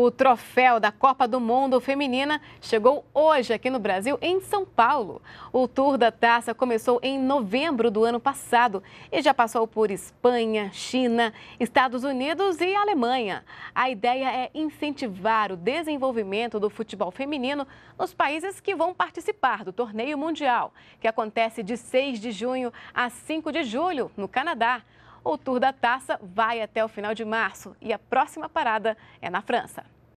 O troféu da Copa do Mundo Feminina chegou hoje aqui no Brasil, em São Paulo. O Tour da Taça começou em novembro do ano passado e já passou por Espanha, China, Estados Unidos e Alemanha. A ideia é incentivar o desenvolvimento do futebol feminino nos países que vão participar do torneio mundial, que acontece de 6 de junho a 5 de julho, no Canadá o Tour da Taça vai até o final de março e a próxima parada é na França.